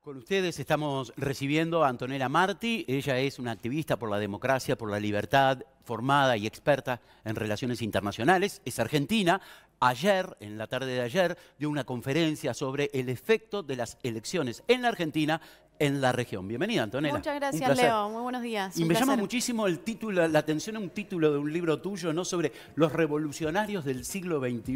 Con ustedes estamos recibiendo a Antonella Marti, ella es una activista por la democracia, por la libertad formada y experta en relaciones internacionales, es argentina. Ayer, en la tarde de ayer, dio una conferencia sobre el efecto de las elecciones en la Argentina en la región. Bienvenida, Antonella. Muchas gracias, Leo. Muy buenos días. Y me llama muchísimo el título, la atención a un título de un libro tuyo, ¿no? Sobre los revolucionarios del siglo XXI,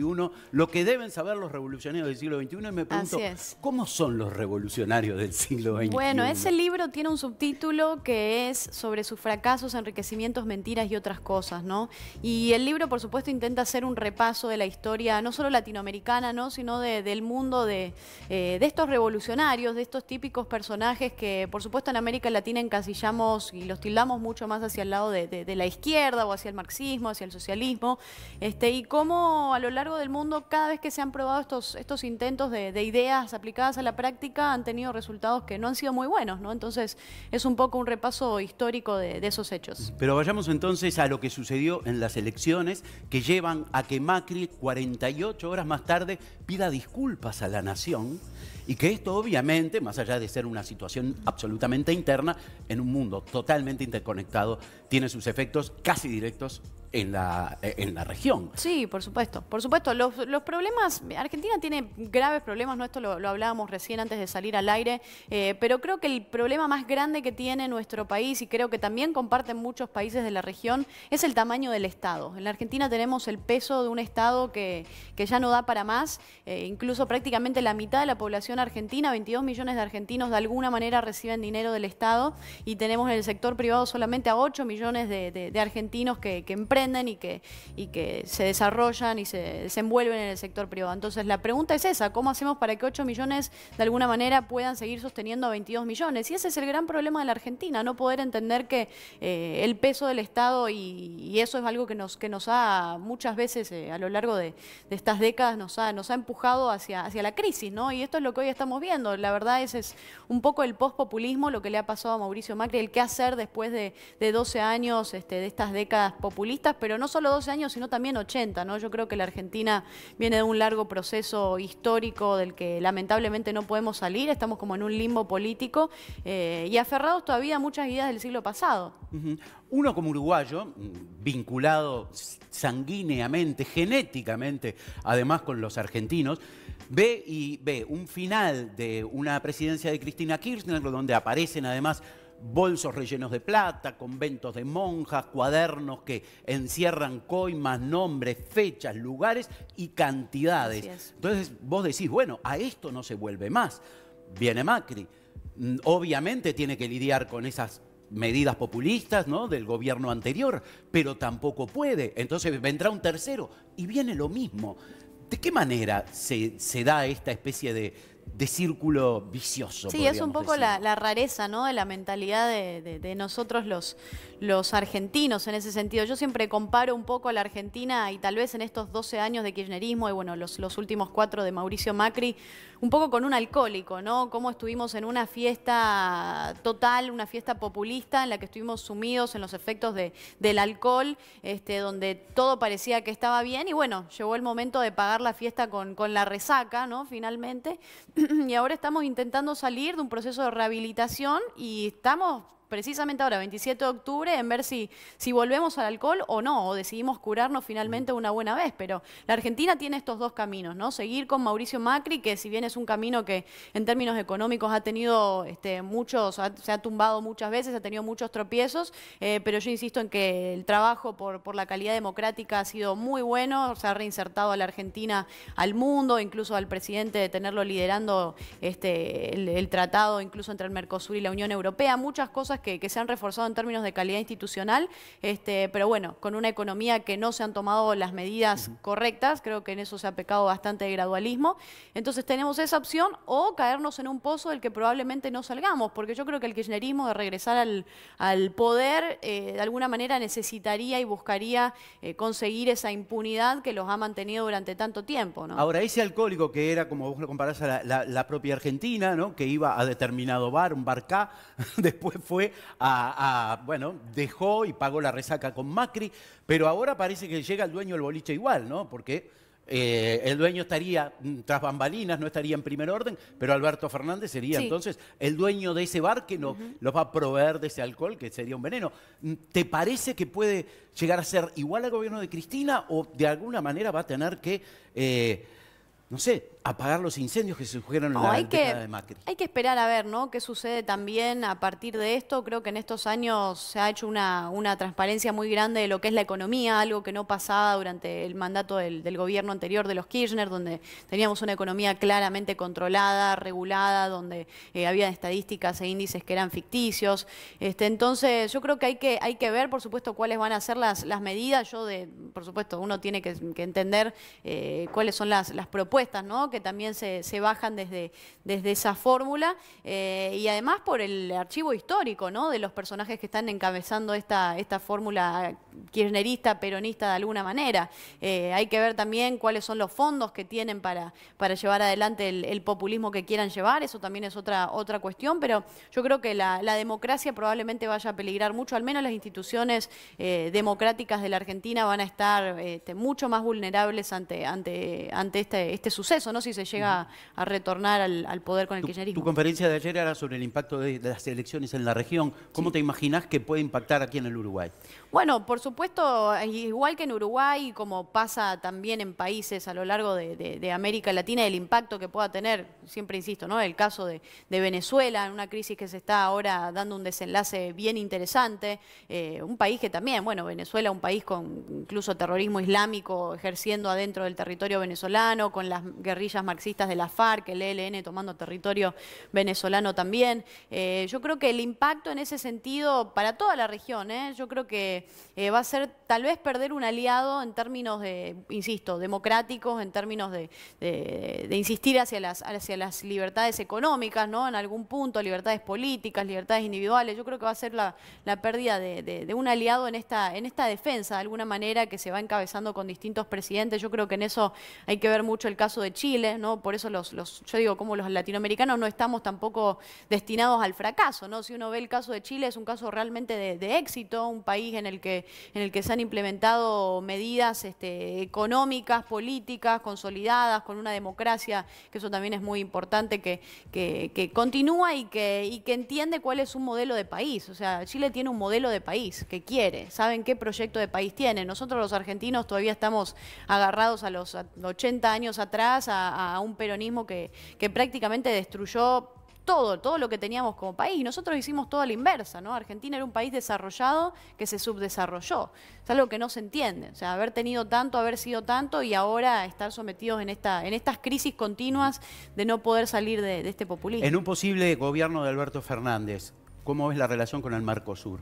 lo que deben saber los revolucionarios del siglo XXI. Y me pregunto, ¿cómo son los revolucionarios del siglo XXI? Bueno, ese libro tiene un subtítulo que es sobre sus fracasos, enriquecimientos, mentiras y otros otras cosas, ¿no? Y el libro, por supuesto, intenta hacer un repaso de la historia, no solo latinoamericana, ¿no? Sino del mundo eh, de, estos revolucionarios, de estos típicos personajes que, por supuesto, en América Latina encasillamos y los tildamos mucho más hacia el lado de, la izquierda o hacia el marxismo, hacia el socialismo, este, y cómo a lo largo del mundo, cada vez que se han probado estos, estos intentos de, ideas aplicadas a la práctica, han tenido resultados que no han sido muy buenos, ¿no? Entonces, es un poco un repaso histórico de esos hechos. Pero vayamos entonces a lo que sucedió en las elecciones que llevan a que Macri 48 horas más tarde pida disculpas a la nación y que esto obviamente, más allá de ser una situación absolutamente interna, en un mundo totalmente interconectado, tiene sus efectos casi directos eh, en la, región. Sí, por supuesto, por supuesto. Los, los problemas, Argentina tiene graves problemas, ¿no? esto lo, hablábamos recién antes de salir al aire, eh, pero creo que el problema más grande que tiene nuestro país y creo que también comparten muchos países de la región es el tamaño del Estado. En la Argentina tenemos el peso de un Estado que, ya no da para más, eh, incluso prácticamente la mitad de la población argentina, 22 millones de argentinos de alguna manera reciben dinero del Estado y tenemos en el sector privado solamente a 8 millones de, argentinos que, que emprenden y que, se desarrollan y se desenvuelven en el sector privado. Entonces la pregunta es esa, ¿cómo hacemos para que 8 millones de alguna manera puedan seguir sosteniendo a 22 millones? Y ese es el gran problema de la Argentina, no poder entender que eh, el peso del Estado y, eso es algo que nos, que nos ha muchas veces eh, a lo largo de, estas décadas nos ha, nos ha empujado hacia, hacia la crisis, ¿no? Y esto es lo que hoy estamos viendo. La verdad es un poco el postpopulismo lo que le ha pasado a Mauricio Macri, el qué hacer después de, de 12 años este, de estas décadas populistas pero no solo 12 años, sino también 80, ¿no? Yo creo que la Argentina viene de un largo proceso histórico del que lamentablemente no podemos salir, estamos como en un limbo político eh, y aferrados todavía a muchas ideas del siglo pasado. Uno como uruguayo, vinculado sanguíneamente, genéticamente, además con los argentinos, ve y ve un final de una presidencia de Cristina Kirchner, donde aparecen además bolsos rellenos de plata, conventos de monjas, cuadernos que encierran coimas, nombres, fechas, lugares y cantidades. Entonces vos decís, bueno, a esto no se vuelve más. Viene Macri. Mm, obviamente tiene que lidiar con esas medidas populistas ¿no? del gobierno anterior, pero tampoco puede. Entonces vendrá un tercero y viene lo mismo. ¿De qué manera se, se da esta especie de, de círculo vicioso. Sí, es un poco la, rareza ¿no? de la mentalidad de, nosotros los, los argentinos en ese sentido. Yo siempre comparo un poco a la Argentina y tal vez en estos 12 años de kirchnerismo y bueno, los, los últimos cuatro de Mauricio Macri, un poco con un alcohólico, ¿no? Cómo estuvimos en una fiesta total, una fiesta populista en la que estuvimos sumidos en los efectos de, del alcohol, este, donde todo parecía que estaba bien y bueno, llegó el momento de pagar la fiesta con, con la resaca, ¿no? Finalmente. y ahora estamos intentando salir de un proceso de rehabilitación y estamos precisamente ahora, 27 de octubre, en ver si, si volvemos al alcohol o no, o decidimos curarnos finalmente una buena vez. Pero la Argentina tiene estos dos caminos, ¿no? Seguir con Mauricio Macri, que si bien es un camino que en términos económicos ha tenido este, muchos, se ha tumbado muchas veces, ha tenido muchos tropiezos, eh, pero yo insisto en que el trabajo por, por la calidad democrática ha sido muy bueno, se ha reinsertado a la Argentina al mundo, incluso al presidente de tenerlo liderando este, el, el tratado, incluso entre el Mercosur y la Unión Europea, muchas cosas que, se han reforzado en términos de calidad institucional, este, pero bueno, con una economía que no se han tomado las medidas correctas, creo que en eso se ha pecado bastante de gradualismo. Entonces tenemos esa opción o caernos en un pozo del que probablemente no salgamos, porque yo creo que el kirchnerismo de regresar al, poder eh, de alguna manera necesitaría y buscaría eh, conseguir esa impunidad que los ha mantenido durante tanto tiempo. Ahora, ese alcohólico que era, como vos lo comparás a la, propia Argentina, ¿no? que iba a determinado bar, un bar K, después fue bueno, dejó y pagó la resaca con Macri, pero ahora parece que llega el dueño del boliche igual, ¿no? Porque eh, el dueño estaría mm, tras bambalinas, no estaría en primer orden, pero Alberto Fernández sería entonces el dueño de ese bar que nos, los va a proveer de ese alcohol, que sería un veneno. Mm, ¿Te parece que puede llegar a ser igual al gobierno de Cristina o de alguna manera va a tener que... Eh, no sé, apagar los incendios que se surgieron en oh, la hay que, de Macri. Hay que esperar a ver, ¿no? ¿Qué sucede también a partir de esto? Creo que en estos años se ha hecho una, una transparencia muy grande de lo que es la economía, algo que no pasaba durante el mandato del, gobierno anterior de los Kirchner, donde teníamos una economía claramente controlada, regulada, donde eh, había estadísticas e índices que eran ficticios. Este, entonces, yo creo que hay que, hay que ver, por supuesto, cuáles van a ser las, las medidas. Yo, de, por supuesto, uno tiene que, entender eh, cuáles son las, las propuestas que también se, bajan desde, desde esa fórmula eh, y además por el archivo histórico de los personajes que están encabezando esta, esta fórmula kirchnerista, peronista de alguna manera. Eh, hay que ver también cuáles son los fondos que tienen para, para llevar adelante el, populismo que quieran llevar, eso también es otra, otra cuestión, pero yo creo que la, democracia probablemente vaya a peligrar mucho, al menos las instituciones eh, democráticas de la Argentina van a estar este, mucho más vulnerables ante, ante, ante este, este este suceso, ¿no? Si se llega a, retornar al, poder con el tu, kirchnerismo. Tu conferencia de ayer era sobre el impacto de, las elecciones en la región. ¿Cómo te imaginas que puede impactar aquí en el Uruguay? Bueno, por supuesto, eh, igual que en Uruguay, como pasa también en países a lo largo de, América Latina, el impacto que pueda tener, siempre insisto, ¿no? El caso de, Venezuela, en una crisis que se está ahora dando un desenlace bien interesante. Eh, un país que también, bueno, Venezuela, un país con incluso terrorismo islámico ejerciendo adentro del territorio venezolano, con la las guerrillas marxistas de la FARC, el ELN tomando territorio venezolano también. Eh, yo creo que el impacto en ese sentido para toda la región, ¿eh? yo creo que eh, va a ser tal vez perder un aliado en términos de, insisto, democráticos, en términos de, insistir hacia las, hacia las libertades económicas, ¿no? En algún punto, libertades políticas, libertades individuales. Yo creo que va a ser la, pérdida de, de, un aliado en esta, en esta defensa, de alguna manera, que se va encabezando con distintos presidentes. Yo creo que en eso hay que ver mucho el caso de Chile, ¿no? Por eso los, yo digo, como los latinoamericanos no estamos tampoco destinados al fracaso, ¿no? Si uno ve el caso de Chile, es un caso realmente de, éxito, un país en el que, en el que se han implementado medidas este, económicas, políticas, consolidadas, con una democracia, que eso también es muy importante, que, que, continúa y que, y que entiende cuál es un modelo de país. O sea, Chile tiene un modelo de país que quiere, saben qué proyecto de país tiene. Nosotros los argentinos todavía estamos agarrados a los 80 años atrás atrás a, un peronismo que, prácticamente destruyó todo, todo lo que teníamos como país. Y nosotros hicimos toda la inversa, ¿no? Argentina era un país desarrollado que se subdesarrolló. Es algo que no se entiende. O sea, haber tenido tanto, haber sido tanto y ahora estar sometidos en, esta, en estas crisis continuas de no poder salir de, este populismo. En un posible gobierno de Alberto Fernández, ¿cómo es la relación con el Marcosur?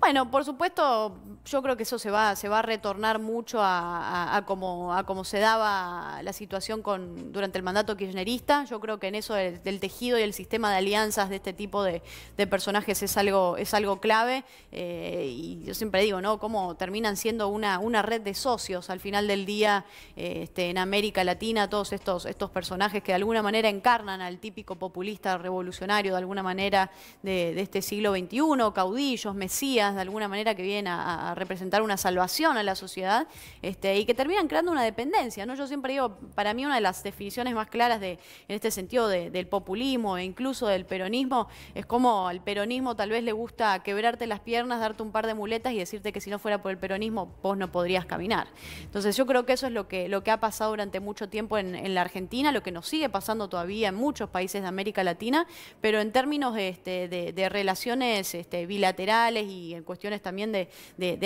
Bueno, por supuesto, yo creo que eso se va, se va a retornar mucho a, a, como, se daba la situación con, durante el mandato kirchnerista. Yo creo que en eso del tejido y el sistema de alianzas de este tipo de, personajes es algo, es algo clave. Eh, y yo siempre digo, ¿no? Cómo terminan siendo una, red de socios al final del día eh, este, en América Latina, todos estos, estos personajes que de alguna manera encarnan al típico populista revolucionario, de alguna manera, de, de este siglo XXI, caudillos, mesías de alguna manera que vienen a, representar una salvación a la sociedad este, y que terminan creando una dependencia. ¿no? Yo siempre digo, para mí una de las definiciones más claras de, en este sentido del populismo e incluso del peronismo es como al peronismo tal vez le gusta quebrarte las piernas, darte un par de muletas y decirte que si no fuera por el peronismo vos no podrías caminar. Entonces yo creo que eso es lo que, lo que ha pasado durante mucho tiempo en, la Argentina, lo que nos sigue pasando todavía en muchos países de América Latina, pero en términos este, de, relaciones este, bilaterales y en cuestiones también de,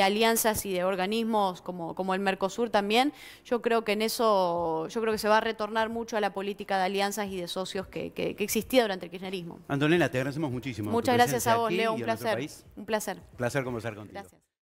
alianzas y de organismos como, el Mercosur también, yo creo que en eso, yo creo que se va a retornar mucho a la política de alianzas y de socios que, existía durante el kirchnerismo. Antonella, te agradecemos muchísimo. Muchas gracias a vos, Leo, un placer. Un placer. Un placer conversar contigo. Gracias.